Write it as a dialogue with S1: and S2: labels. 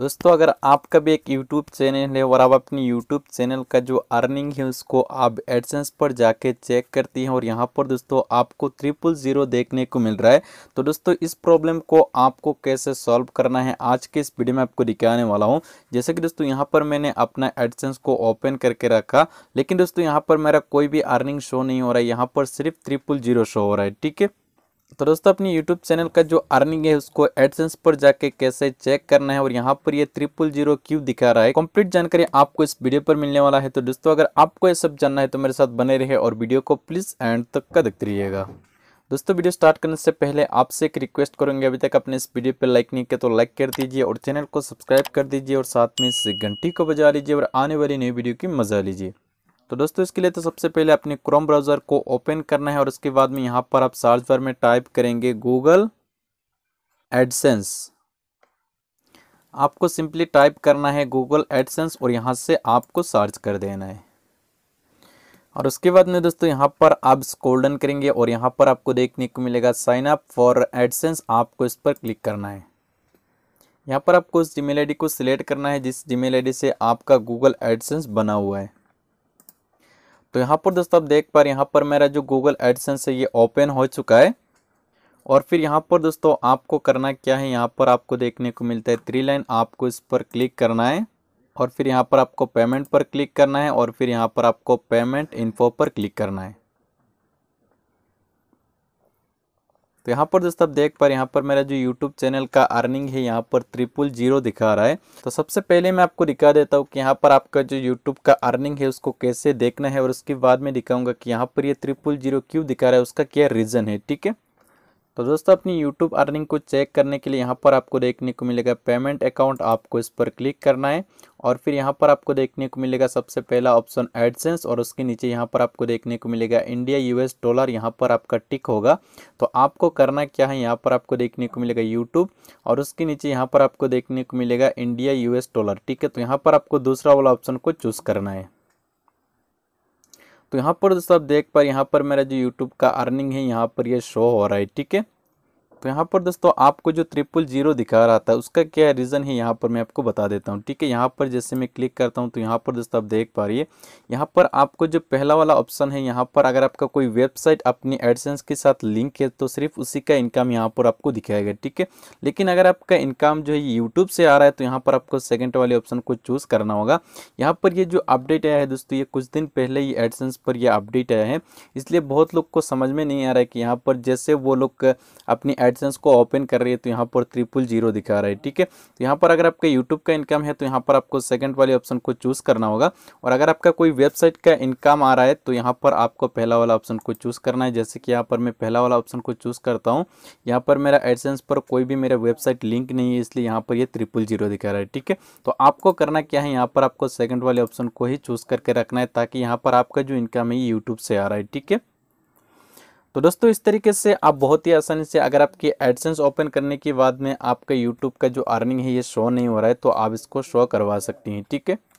S1: दोस्तों अगर आपका भी एक यूट्यूब चैनल है और आप अपनी यूट्यूब चैनल का जो अर्निंग है उसको आप एडसेंस पर जाके चेक करती हैं और यहाँ पर दोस्तों आपको ट्रिपल ज़ीरो देखने को मिल रहा है तो दोस्तों इस प्रॉब्लम को आपको कैसे सॉल्व करना है आज के इस वीडियो में आपको दिखाने वाला हूँ जैसे कि दोस्तों यहाँ पर मैंने अपना एडसेंस को ओपन करके रखा लेकिन दोस्तों यहाँ पर मेरा कोई भी अर्निंग शो नहीं हो रहा है यहाँ पर सिर्फ ट्रिपल शो हो रहा है ठीक है तो दोस्तों अपनी यूट्यूब चैनल का जो अर्निंग है उसको एडसेंस पर जाके कैसे चेक करना है और यहाँ पर ये ट्रिपल जीरो क्यू दिखा रहा है कंप्लीट जानकारी आपको इस वीडियो पर मिलने वाला है तो दोस्तों अगर आपको ये सब जानना है तो मेरे साथ बने रहे और वीडियो को प्लीज़ एंड तक का देखते रहिएगा दोस्तों वीडियो स्टार्ट करने से पहले आपसे एक रिक्वेस्ट करूंगे अभी तक अपने इस वीडियो पर लाइक नहीं किया तो लाइक कर दीजिए और चैनल को सब्सक्राइब कर दीजिए और साथ में इस घंटी को बजा लीजिए और आने वाली नई वीडियो की मजा लीजिए तो दोस्तों इसके लिए तो सबसे पहले अपने क्रोम ब्राउज़र को ओपन करना है और उसके बाद में यहाँ पर आप सर्च बार में टाइप करेंगे गूगल एडसेंस आपको सिंपली टाइप करना है गूगल एडसेंस और यहाँ से आपको सर्च कर देना है और उसके बाद में दोस्तों यहाँ पर आप स्कोल्डन करेंगे और यहाँ पर आपको देखने को मिलेगा साइन अप फॉर एडसेंस आपको इस पर क्लिक करना है यहाँ पर आपको उस जीमेल आईडी को सिलेक्ट करना है जिस जीमेल आईडी से आपका गूगल एडसेंस बना हुआ है तो यहाँ पर दोस्तों आप देख पा रहे यहाँ पर मेरा जो गूगल एडसेंस है ये ओपन हो चुका है और फिर यहाँ पर दोस्तों आपको करना क्या है यहाँ पर आपको देखने को मिलता है थ्री लाइन आपको इस पर क्लिक करना है और फिर यहाँ पर आपको पेमेंट पर क्लिक करना है और फिर यहाँ पर आपको पेमेंट इन्फो पर क्लिक करना है तो यहाँ पर दोस्तों आप देख पा रहे यहाँ पर मेरा जो यूट्यूब चैनल का अर्निंग है यहाँ पर ट्रिपल जीरो दिखा रहा है तो सबसे पहले मैं आपको दिखा देता हूँ कि यहाँ पर आपका जो यूट्यूब का अर्निंग है उसको कैसे देखना है और उसके बाद में दिखाऊंगा कि यहाँ पर ये ट्रिपल जीरो क्यों दिखा रहा है उसका क्या रीज़न है ठीक है तो दोस्तों अपनी YouTube अर्निंग को चेक करने के लिए यहाँ पर आपको देखने को मिलेगा पेमेंट अकाउंट आपको इस पर क्लिक करना है और फिर यहाँ पर आपको देखने को मिलेगा सबसे पहला ऑप्शन एडसेंस और उसके नीचे यहाँ पर आपको देखने को मिलेगा इंडिया यूएस डॉलर यहाँ पर आपका टिक होगा तो आपको करना क्या है यहाँ पर आपको देखने को मिलेगा यूट्यूब और उसके नीचे यहाँ पर आपको देखने को मिलेगा इंडिया यूएस डॉलर ठीक है तो यहाँ पर आपको दूसरा वाला ऑप्शन को चूज़ करना है तो यहाँ पर दोस्तों आप देख पा यहाँ पर मेरा जो यूट्यूब का अर्निंग है यहाँ पर ये यह शो हो रहा है ठीक है तो यहाँ पर दोस्तों आपको जो ट्रिपल जीरो दिखा रहा था उसका क्या रीज़न है यहाँ पर मैं आपको बता देता हूँ ठीक है यहाँ पर जैसे मैं क्लिक करता हूँ तो यहाँ पर दोस्तों आप देख पा रही है यहाँ पर आपको जो पहला वाला ऑप्शन है यहाँ पर अगर आपका कोई वेबसाइट अपनी एडसेंस के साथ लिंक है तो सिर्फ उसी का इनकम यहाँ पर आपको दिखाएगा ठीक है लेकिन अगर आपका इनकम जो है यूट्यूब से आ रहा है तो यहाँ पर आपको सेकेंड वाले ऑप्शन को चूज़ करना होगा यहाँ पर ये जो अपडेट आया है दोस्तों ये कुछ दिन पहले ही एडसेंस पर यह अपडेट आया है इसलिए बहुत लोग को समझ में नहीं आ रहा है कि यहाँ पर जैसे वो लोग अपनी एडसेंस को ओपन कर रही है तो यहाँ पर ट्रिपल जीरो दिखा रहा है ठीक है तो यहाँ पर अगर आपका यूट्यूब का इनकम है तो यहाँ पर आपको सेकंड वाले ऑप्शन को चूज़ करना होगा और अगर आपका कोई वेबसाइट का इनकम आ रहा है तो यहाँ पर आपको पहला वाला ऑप्शन को चूज़ करना है जैसे कि यहाँ पर मैं पहला वाला ऑप्शन को चूज़ करता हूँ यहाँ पर मेरा एडसेंस पर कोई भी मेरा वेबसाइट लिंक नहीं है इसलिए यहाँ पर यह ट्रिपल जीरो दिखा रहा है ठीक है तो आपको करना क्या है यहाँ पर आपको सेकेंड वाले ऑप्शन को ही चूज़ करके रखना है ताकि यहाँ पर आपका जो इनकम है ये यूट्यूब से आ रहा है ठीक है तो दोस्तों इस तरीके से आप बहुत ही आसानी से अगर आपकी एडसेंस ओपन करने के बाद में आपका यूट्यूब का जो अर्निंग है ये शो नहीं हो रहा है तो आप इसको शो करवा सकती हैं ठीक है